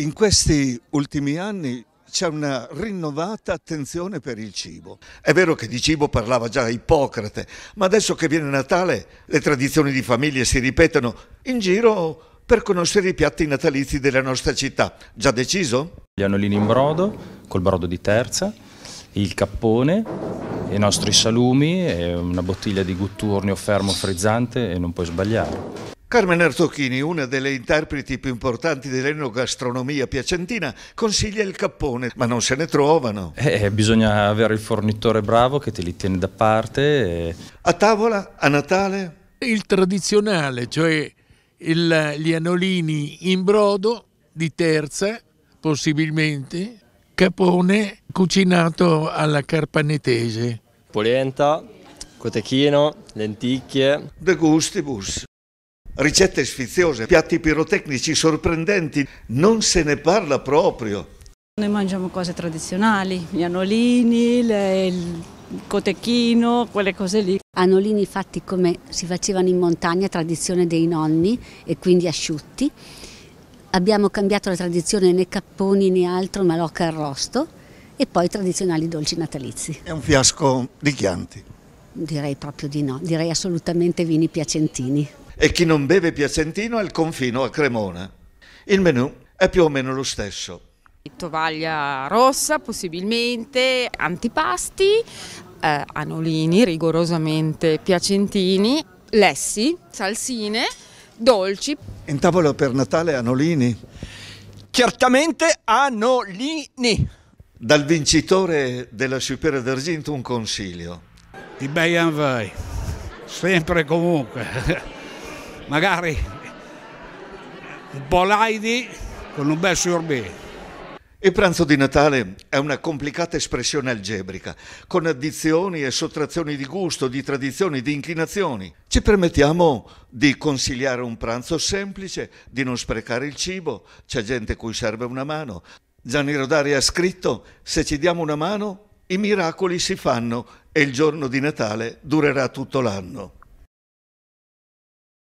In questi ultimi anni c'è una rinnovata attenzione per il cibo. È vero che di cibo parlava già Ippocrate, ma adesso che viene Natale le tradizioni di famiglia si ripetono in giro per conoscere i piatti natalizi della nostra città. Già deciso? Gli annolini in brodo, col brodo di terza, il cappone, i nostri salumi, e una bottiglia di gutturni fermo frizzante e non puoi sbagliare. Carmen Artocchini, una delle interpreti più importanti dell'enogastronomia piacentina, consiglia il cappone, ma non se ne trovano. Eh, eh bisogna avere il fornitore bravo che te li tiene da parte. E... Eh. A tavola, a Natale? Il tradizionale, cioè il, gli anolini in brodo di terza, possibilmente, capone cucinato alla carpanetese. Polenta, cotechino, lenticchie. De gustibus ricette sfiziose, piatti pirotecnici sorprendenti, non se ne parla proprio. Noi mangiamo cose tradizionali, gli anolini, le, il cotechino, quelle cose lì. Anolini fatti come si facevano in montagna, tradizione dei nonni e quindi asciutti. Abbiamo cambiato la tradizione né capponi né altro, ma locca arrosto e poi tradizionali dolci natalizi. È un fiasco di Chianti. Direi proprio di no, direi assolutamente vini piacentini e chi non beve Piacentino è al confino a Cremona. Il menù è più o meno lo stesso. Tovaglia rossa possibilmente, antipasti, eh, anolini rigorosamente piacentini, lessi, salsine, dolci. In tavola per Natale anolini? Certamente anolini. Dal vincitore della Supera d'Argento un consiglio. I bei anvai, sempre e comunque magari un po' laidi con un bel sorbet. Il pranzo di Natale è una complicata espressione algebrica, con addizioni e sottrazioni di gusto, di tradizioni, di inclinazioni. Ci permettiamo di consigliare un pranzo semplice, di non sprecare il cibo, c'è gente cui serve una mano. Gianni Rodari ha scritto, se ci diamo una mano, i miracoli si fanno e il giorno di Natale durerà tutto l'anno.